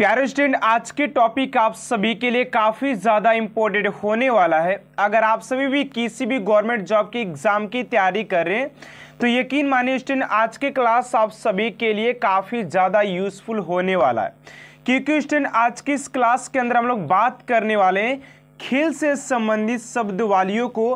प्यारे स्टूडेंट आज के टॉपिक आप सभी के लिए काफ़ी ज़्यादा इम्पोर्टेंट होने वाला है अगर आप सभी भी किसी भी गवर्नमेंट जॉब की एग्ज़ाम की तैयारी कर रहे हैं तो यकीन मानिए स्टूडेंट आज के क्लास आप सभी के लिए काफ़ी ज़्यादा यूज़फुल होने वाला है क्योंकि स्टूडेंट आज की इस क्लास के अंदर हम लोग बात करने वाले हैं खेल से संबंधित शब्द वालियों को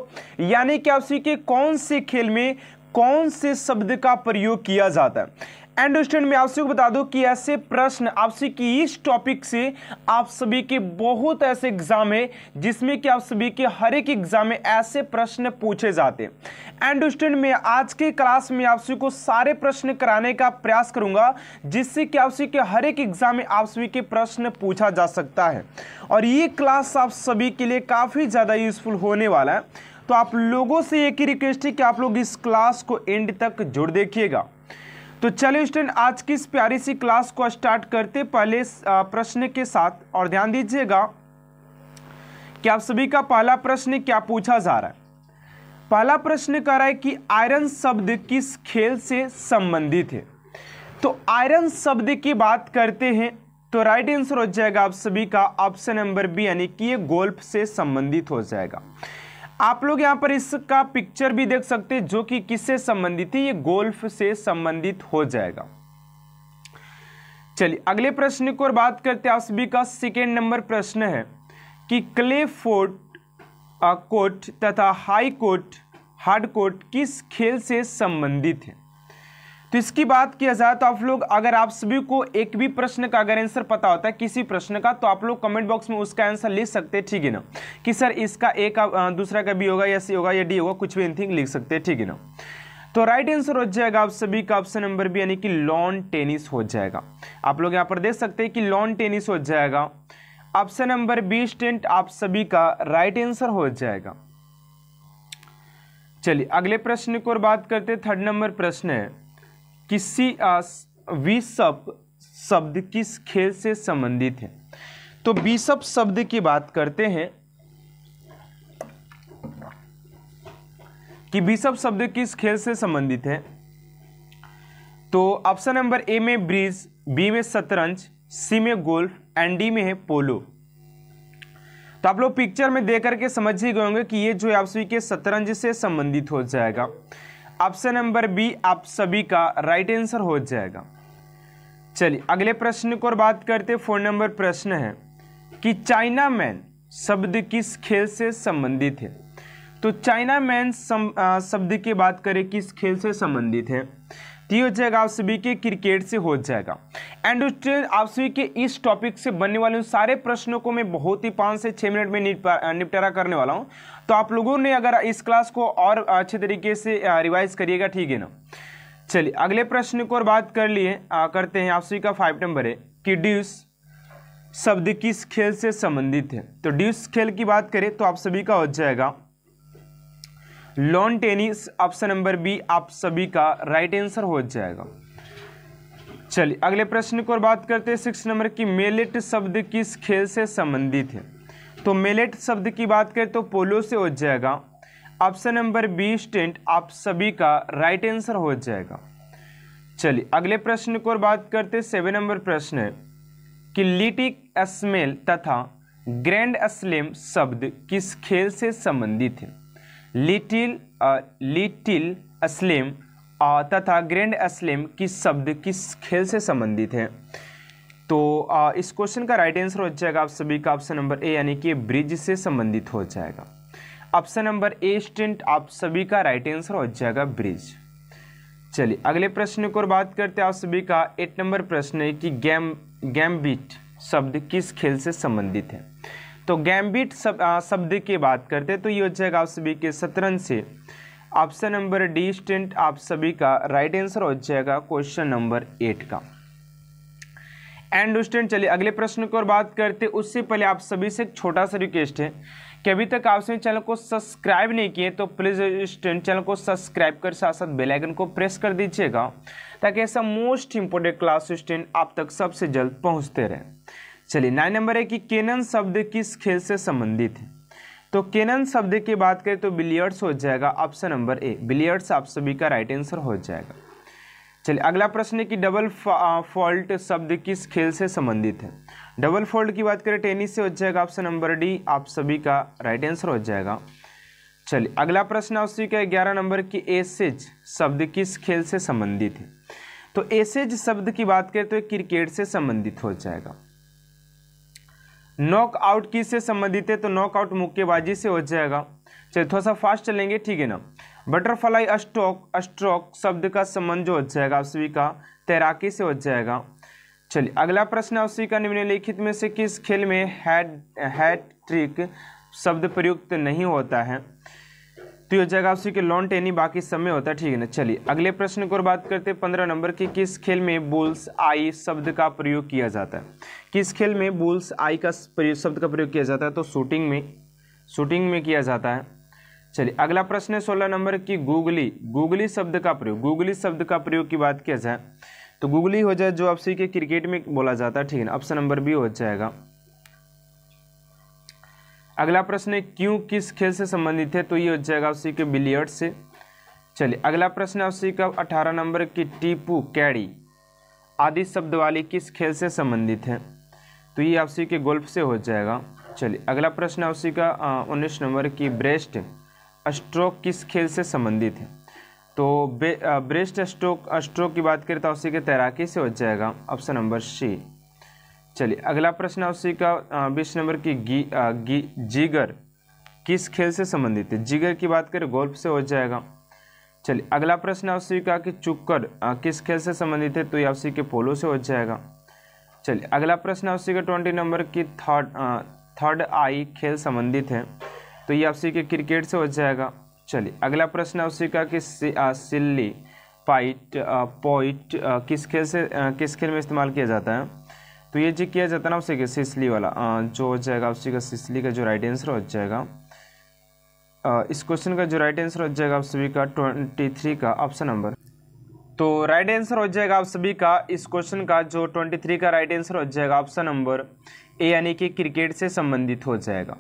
यानी कि आप सभी के कौन से खेल में कौन से शब्द का प्रयोग किया जाता है एंड स्टैंड में आपसे को बता दूं कि ऐसे प्रश्न आपसे की इस टॉपिक से आप सभी के बहुत ऐसे एग्जाम है जिसमें कि आप सभी के हर एक एग्जाम में ऐसे प्रश्न पूछे जाते हैं एंड स्टैंड में आज के क्लास में आप सभी को सारे प्रश्न कराने का प्रयास करूंगा जिससे कि आप सभी के हर एक एग्जाम में आप सभी के प्रश्न पूछा जा सकता है और ये क्लास आप सभी के लिए काफ़ी ज़्यादा यूजफुल होने वाला है तो आप लोगों से एक ही रिक्वेस्ट है कि आप लोग इस क्लास को एंड तक जुड़ देखिएगा तो चलिए स्टूडेंट आज की इस प्यारी सी क्लास को स्टार्ट करते पहले प्रश्न के साथ और ध्यान दीजिएगा कि आप सभी का पहला प्रश्न क्या पूछा जा रहा है पहला प्रश्न कह रहा है कि आयरन शब्द किस खेल से संबंधित है तो आयरन शब्द की बात करते हैं तो राइट आंसर हो जाएगा आप सभी का ऑप्शन नंबर बी यानी कि ये गोल्फ से संबंधित हो जाएगा आप लोग यहाँ पर इसका पिक्चर भी देख सकते हैं जो कि किससे संबंधित है ये गोल्फ से संबंधित हो जाएगा चलिए अगले प्रश्न की ओर बात करते हैं आप सभी का सेकेंड नंबर प्रश्न है कि क्ले फोर्ट कोर्ट तथा हाई कोर्ट हार्ड कोर्ट किस खेल से संबंधित है तो इसकी बात किया जाए तो आप लोग अगर आप सभी को एक भी प्रश्न का अगर आंसर पता होता है किसी प्रश्न का तो आप लोग कमेंट बॉक्स में उसका आंसर लिख सकते हैं ठीक है ना कि सर इसका ए का दूसरा का बी होगा या सी होगा या डी होगा कुछ भी एनथिंग लिख सकते हैं ठीक है ना तो राइट आंसर हो जाएगा आप सभी का ऑप्शन नंबर भी यानी कि लॉन टेनिस हो जाएगा आप लोग यहाँ पर देख सकते हैं कि लॉन टेनिस हो जाएगा ऑप्शन नंबर बी स्टेंट आप सभी का राइट आंसर हो जाएगा चलिए अगले प्रश्न की ओर बात करते थर्ड नंबर प्रश्न है किसी वी शब्द किस खेल से संबंधित है तो बीसअप शब्द की बात करते हैं कि बीसप शब्द किस खेल से संबंधित है तो ऑप्शन नंबर ए में ब्रिज बी में शतरंज सी में गोल्फ एंड डी में है पोलो तो आप लोग पिक्चर में देख करके समझ ही गए होंगे कि ये जो है आप सभी के शतरंज से संबंधित हो जाएगा ऑप्शन नंबर बी आप सभी का राइट आंसर हो जाएगा चलिए अगले प्रश्न को बात करते फोन नंबर प्रश्न है कि चाइना मैन शब्द किस खेल से संबंधित है तो चाइना मैन शब्द की बात करें किस खेल से संबंधित है तो हो जाएगा आप सभी के क्रिकेट से हो जाएगा एंड आप सभी के इस टॉपिक से बनने वाले उन सारे प्रश्नों को मैं बहुत ही पाँच से छः मिनट में निपटारा करने वाला हूँ तो आप लोगों ने अगर इस क्लास को और अच्छे तरीके से रिवाइज करिएगा ठीक है ना चलिए अगले प्रश्न को और बात कर लिए करते हैं आप सभी का फाइव नंबर है कि ड्यूस शब्द किस खेल से संबंधित है तो ड्यूस खेल की बात करें तो आप सभी का हो जाएगा lawn tennis option number B आप सभी का राइट आंसर हो जाएगा चलिए अगले प्रश्न की ओर बात करते हैं सिक्स नंबर की मेलेट शब्द किस खेल से संबंधित है तो मेलेट शब्द की बात करें तो पोलो से हो जाएगा ऑप्शन नंबर बी स्टेंट आप सभी का राइट आंसर हो जाएगा चलिए अगले प्रश्न की ओर बात करते हैं सेवन नंबर प्रश्न है कि लिटिक स्मेल तथा ग्रैंड स्लेम शब्द किस खेल से संबंधित है लिटिल लिटिल असलिम तथा ग्रैंड असलिम किस शब्द किस खेल से संबंधित हैं तो आ, इस क्वेश्चन का राइट आंसर हो जाएगा आप सभी का ऑप्शन नंबर ए यानी कि ब्रिज से संबंधित हो जाएगा ऑप्शन नंबर ए स्टेंट आप सभी का राइट आंसर हो जाएगा ब्रिज चलिए अगले प्रश्न को बात करते हैं आप सभी का एट नंबर प्रश्न है कि गैम गैम्बिट शब्द किस खेल से संबंधित है तो गैम्बिट सब शब्द की बात करते हैं तो ये हो जाएगा आप सभी के सतरंज से ऑप्शन नंबर डी स्टेंट आप सभी का राइट आंसर हो जाएगा क्वेश्चन नंबर एट का एंड स्टेंट चलिए अगले प्रश्न की ओर बात करते उससे पहले आप सभी से एक छोटा सा रिक्वेस्ट है कि अभी तक आप सभी चैनल को सब्सक्राइब नहीं किए तो प्लीज़ स्टेंट चैनल को सब्सक्राइब कर साथ साथ बेलाइकन को प्रेस कर दीजिएगा ताकि ऐसा मोस्ट इंपोर्टेंट क्लास स्टेंट आप तक सबसे जल्द पहुंचते रहें चलिए नाइन नंबर है कि केनन शब्द किस खेल से संबंधित है तो केनन शब्द की बात करें तो बिलियर्ड्स हो जाएगा ऑप्शन नंबर ए बिलियर्ड्स आप सभी का राइट आंसर हो जाएगा चलिए अगला प्रश्न है कि डबल फॉल्ट शब्द किस खेल से संबंधित है डबल फॉल्ट की बात करें टेनिस से हो जाएगा ऑप्शन नंबर डी आप सभी का राइट आंसर हो जाएगा चलिए अगला प्रश्न उसी का ग्यारह नंबर की एसेज शब्द किस खेल से संबंधित है तो एसेज शब्द की बात करें तो क्रिकेट से संबंधित हो जाएगा नॉक आउट किस से संबंधित है तो नॉक आउट मुक्केबाजी से हो जाएगा चलिए थोड़ा सा फास्ट चलेंगे ठीक है ना बटरफ्लाई अस्ट्रोक अस्ट्रोक शब्द का संबंध जो हो जाएगा आप सभी का तैराकी से हो जाएगा चलिए अगला प्रश्न आप सभी का निम्नलिखित में से किस खेल में हैड हैट ट्रिक शब्द प्रयुक्त नहीं होता है तो हो जगह आपसे के लॉन टेनी बाकी समय होता है ठीक है ना चलिए अगले प्रश्न की और बात करते हैं पंद्रह नंबर की किस खेल में बुल्स आई शब्द का प्रयोग किया जाता है किस खेल में बुल्स आई का शब्द का प्रयोग किया जाता है तो शूटिंग में शूटिंग में किया जाता है चलिए अगला प्रश्न है सोलह नंबर की गूगली गूगली शब्द का प्रयोग गूगली शब्द का प्रयोग की बात किया जाए तो गूगली हो जाए जो आपसी के क्रिकेट में बोला जाता है ठीक है ना ऑप्शन नंबर बी हो जाएगा अगला प्रश्न है क्यों किस खेल से संबंधित है तो ये हो जाएगा उसी के बिलियर्ड से चलिए अगला प्रश्न है उसी का अठारह नंबर की टीपू कैड़ी आदि शब्द वाली किस खेल से संबंधित है तो ये आपसी के गोल्फ से हो जाएगा चलिए अगला प्रश्न है उसी का उन्नीस नंबर की ब्रेस्ट स्ट्रोक किस खेल से संबंधित है तो ब्रेस्ट स्ट्रोक स्ट्रोक की बात करें तो उसी के तैराकी से हो जाएगा ऑप्शन नंबर सी चलिए अगला प्रश्न है उसी का बीस नंबर की गी, आ, गी जीगर किस खेल से संबंधित है जिगर की बात करें गोल्फ से हो जाएगा चलिए अगला प्रश्न है उसी का कि चुक्कर किस खेल से संबंधित है तो यह उसी के पोलो से हो जाएगा चलिए अगला प्रश्न है उसी का ट्वेंटी नंबर की थर्ड थर्ड आई खेल संबंधित है तो यह उसी के क्रिकेट से हो जाएगा चलिए अगला प्रश्न है उसी का कि सिल्ली पाइट पॉइट किस खेल से किस खेल में इस्तेमाल किया जाता है तो ये चेक किया जाता है ना आपसे सिसली वाला जो हो जाएगा आपसी का सिसली का जो राइट आंसर हो जाएगा इस क्वेश्चन का जो राइट आंसर हो जाएगा आप सभी का ट्वेंटी थ्री का ऑप्शन नंबर तो राइट आंसर हो जाएगा आप सभी का इस क्वेश्चन का जो ट्वेंटी थ्री का राइट आंसर हो जाएगा ऑप्शन नंबर ए यानी कि क्रिकेट से संबंधित हो जाएगा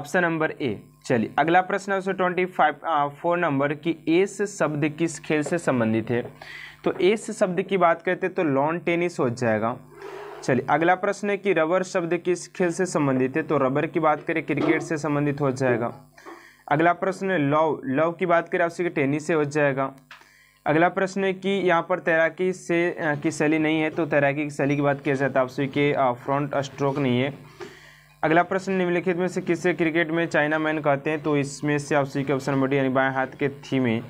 ऑप्शन नंबर ए चलिए अगला प्रश्न है उसमें ट्वेंटी फाइव फोर नंबर कि एस शब्द किस खेल से संबंधित है तो एस शब्द की बात करते तो लॉन टेनिस हो जाएगा चलिए अगला प्रश्न है कि रबर शब्द किस खेल से संबंधित है तो रबर की बात करें क्रिकेट से संबंधित हो जाएगा अगला प्रश्न है लव लव की बात करें आपसे टेनिस से हो जाएगा अगला प्रश्न है कि यहाँ पर तैराकी से की शैली नहीं है तो तैराकी की शैली की बात किया जाता है आपसे के फ्रंट स्ट्रोक नहीं है अगला प्रश्न निम्नलिखित में से किसे क्रिकेट में चाइना मैन कहते हैं तो इसमें से आपसे के ऑप्शन बड़ी यानी बाएँ हाथ के थी में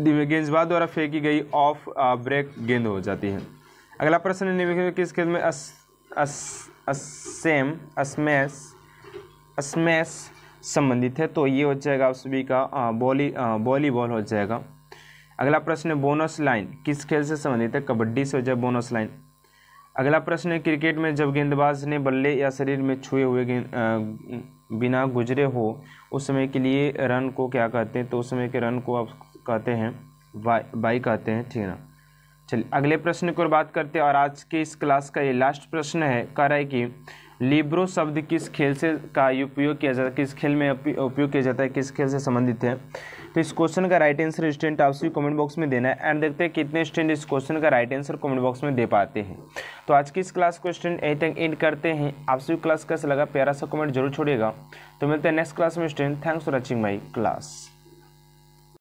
गेंदबाज द्वारा फेंकी गई ऑफ ब्रेक गेंद हो जाती है अगला प्रश्न निम्नलिखित किस खेल में अस अस असेम अस्मैस अस्मैस संबंधित है तो ये हो जाएगा आप सभी का बॉली वॉलीबॉल हो जाएगा अगला प्रश्न है बोनस लाइन किस खेल से संबंधित है कबड्डी से हो जाए बोनस लाइन अगला प्रश्न है क्रिकेट में जब गेंदबाज ने बल्ले या शरीर में छुए हुए बिना गुजरे हो उस समय के लिए रन को क्या कहते हैं तो उस समय के रन को आप कहते हैं बाई बाई कहते हैं ठीक है ना चलिए अगले प्रश्न की ओर बात करते हैं और आज के इस क्लास का ये लास्ट प्रश्न है कह रहा है कि लिब्रो शब्द किस खेल से का उपयोग किया जाता है किस खेल में उपयोग किया जाता है किस खेल से संबंधित है तो इस क्वेश्चन का राइट आंसर स्टूडेंट आप सभी कमेंट बॉक्स में देना है एंड देखते हैं कितने स्टूडेंट इस क्वेश्चन का राइट आंसर कमेंट बॉक्स में दे पाते हैं तो आज की इस क्लास को स्टूडेंट यहीं तक एंड करते हैं आप सभी क्लास कैसे लगा प्यारा सा कमेंट जरूर छोड़ेगा तो मिलते हैं नेक्स्ट क्लास में student thanks for watching my class